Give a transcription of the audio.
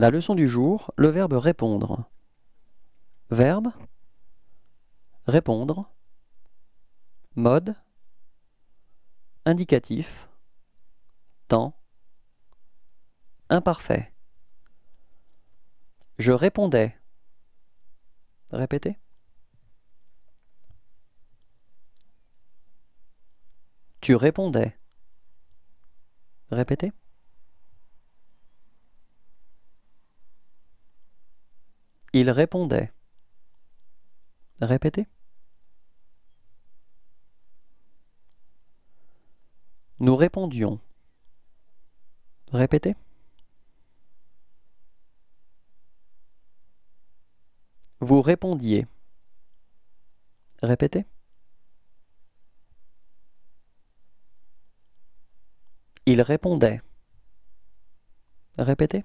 La leçon du jour, le verbe répondre. Verbe Répondre Mode Indicatif Temps Imparfait Je répondais. Répétez. Tu répondais. Répétez. Il répondait. Répétez. Nous répondions. Répétez. Vous répondiez. Répétez. Il répondait. Répétez.